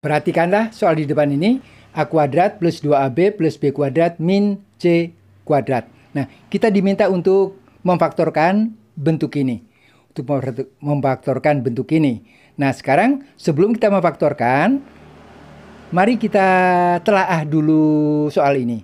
Perhatikanlah soal di depan ini, A kuadrat plus 2AB plus B kuadrat min C kuadrat. Nah, kita diminta untuk memfaktorkan bentuk ini. Untuk memfaktorkan bentuk ini. Nah, sekarang sebelum kita memfaktorkan, mari kita telaah dulu soal ini.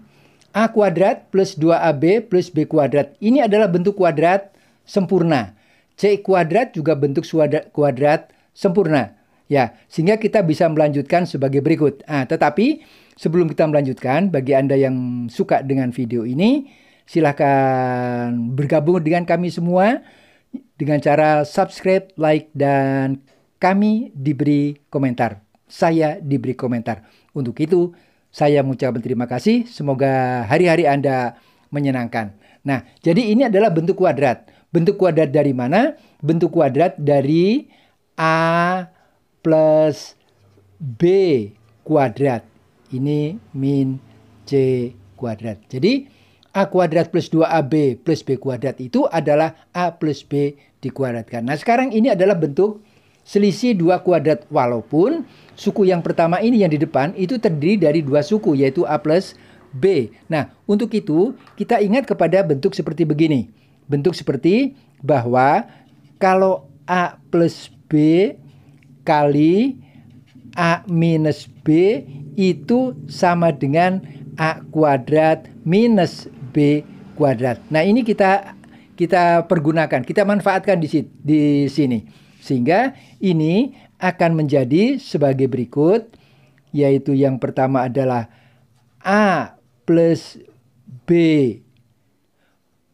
A kuadrat plus 2AB plus B kuadrat. Ini adalah bentuk kuadrat sempurna. C kuadrat juga bentuk kuadrat sempurna. Ya, sehingga kita bisa melanjutkan sebagai berikut. Ah, tetapi sebelum kita melanjutkan, bagi Anda yang suka dengan video ini, silahkan bergabung dengan kami semua dengan cara subscribe, like, dan kami diberi komentar. Saya diberi komentar. Untuk itu, saya mengucapkan terima kasih. Semoga hari-hari Anda menyenangkan. Nah, jadi ini adalah bentuk kuadrat. Bentuk kuadrat dari mana? Bentuk kuadrat dari A plus B kuadrat. Ini min C kuadrat. Jadi A kuadrat plus 2AB plus B kuadrat itu adalah A plus B dikuadratkan. Nah sekarang ini adalah bentuk selisih 2 kuadrat. Walaupun suku yang pertama ini yang di depan itu terdiri dari dua suku yaitu A plus B. Nah untuk itu kita ingat kepada bentuk seperti begini. Bentuk seperti bahwa kalau A plus B kali A minus B itu sama dengan A kuadrat minus B kuadrat. Nah ini kita kita pergunakan, kita manfaatkan di, di sini. Sehingga ini akan menjadi sebagai berikut, yaitu yang pertama adalah A plus B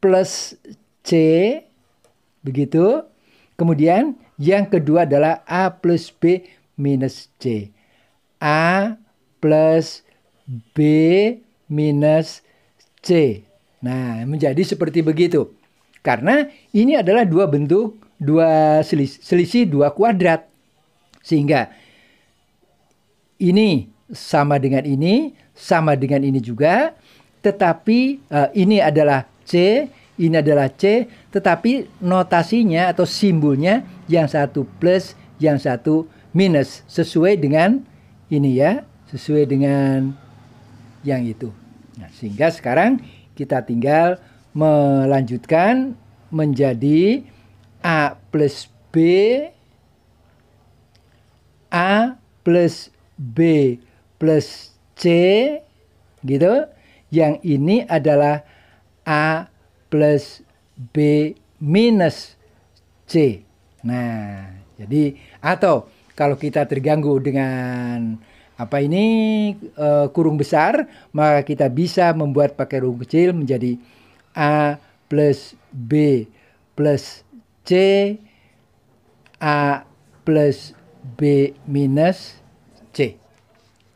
plus C, begitu. Kemudian yang kedua adalah A plus B minus C. A plus B minus C. Nah, menjadi seperti begitu. Karena ini adalah dua bentuk, dua selis, selisih dua kuadrat. Sehingga ini sama dengan ini, sama dengan ini juga. Tetapi uh, ini adalah C, ini adalah C. Tetapi notasinya atau simbolnya yang satu plus, yang satu minus sesuai dengan ini ya, sesuai dengan yang itu. Nah, sehingga sekarang kita tinggal melanjutkan menjadi A plus B A plus B plus C gitu. Yang ini adalah A plus B minus C. Nah, jadi atau kalau kita terganggu dengan apa ini e, kurung besar, maka kita bisa membuat pakai kurung kecil menjadi A plus B plus C A plus B minus C.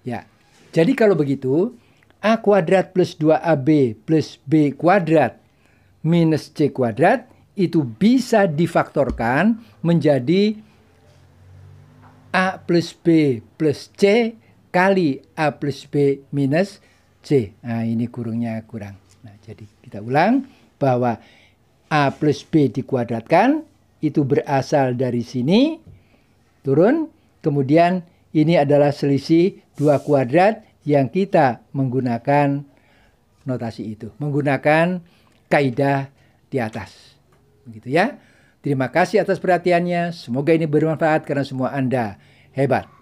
Ya, jadi kalau begitu A kuadrat plus 2AB plus B kuadrat minus C kuadrat itu bisa difaktorkan menjadi A plus B plus C kali A plus B minus C. Nah, ini kurungnya kurang. Nah, jadi kita ulang bahwa A plus B dikuadratkan itu berasal dari sini turun. Kemudian ini adalah selisih dua kuadrat yang kita menggunakan notasi itu. Menggunakan kaidah di atas begitu ya. Terima kasih atas perhatiannya. Semoga ini bermanfaat karena semua Anda hebat.